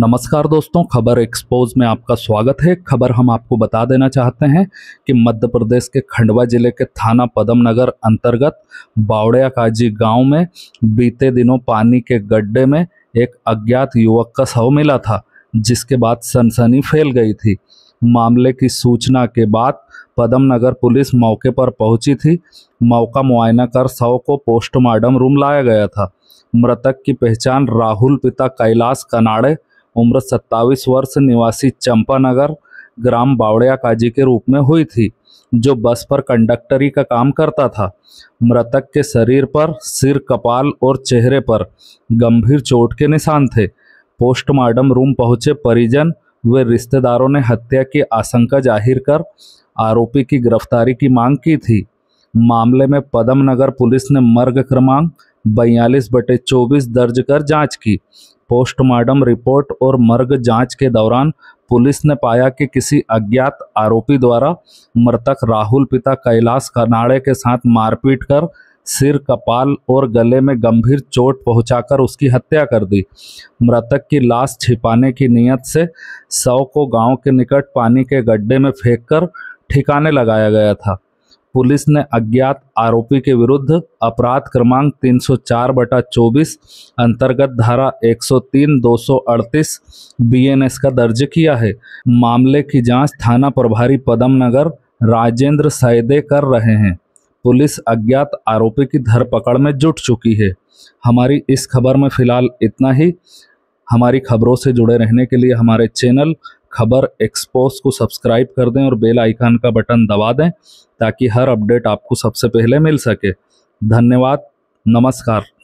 नमस्कार दोस्तों खबर एक्सपोज में आपका स्वागत है खबर हम आपको बता देना चाहते हैं कि मध्य प्रदेश के खंडवा जिले के थाना पदम नगर अंतर्गत बावड़िया काजी गांव में बीते दिनों पानी के गड्ढे में एक अज्ञात युवक का शव मिला था जिसके बाद सनसनी फैल गई थी मामले की सूचना के बाद पदम नगर पुलिस मौके पर पहुंची थी मौका मुआयना कर शव को पोस्टमार्टम रूम लाया गया था मृतक की पहचान राहुल पिता कैलाश कनाड़े उम्र 27 वर्ष निवासी चंपा नगर ग्राम बावड़िया काजी के रूप में हुई थी जो बस पर कंडक्टरी का काम करता था मृतक के शरीर पर सिर कपाल और चेहरे पर गंभीर चोट के निशान थे पोस्टमार्टम रूम पहुंचे परिजन व रिश्तेदारों ने हत्या की आशंका जाहिर कर आरोपी की गिरफ्तारी की मांग की थी मामले में पदमनगर पुलिस ने मर्ग क्रमांक बयालीस बटे चौबीस दर्ज कर जांच की पोस्टमार्टम रिपोर्ट और मर्ग जांच के दौरान पुलिस ने पाया कि किसी अज्ञात आरोपी द्वारा मृतक राहुल पिता कैलाश कनाड़े के साथ मारपीट कर सिर कपाल और गले में गंभीर चोट पहुंचाकर उसकी हत्या कर दी मृतक की लाश छिपाने की नीयत से शव को गांव के निकट पानी के गड्ढे में फेंककर ठिकाने लगाया गया था पुलिस ने अज्ञात आरोपी के विरुद्ध अपराध क्रमांक 304 बटा 24 अंतर्गत धारा 103 238 बीएनएस का दर्ज किया है मामले की जांच थाना प्रभारी पदम नगर राजेंद्र सैदे कर रहे हैं पुलिस अज्ञात आरोपी की धरपकड़ में जुट चुकी है हमारी इस खबर में फिलहाल इतना ही हमारी खबरों से जुड़े रहने के लिए हमारे चैनल खबर एक्सपोज को सब्सक्राइब कर दें और बेल आइकन का बटन दबा दें ताकि हर अपडेट आपको सबसे पहले मिल सके धन्यवाद नमस्कार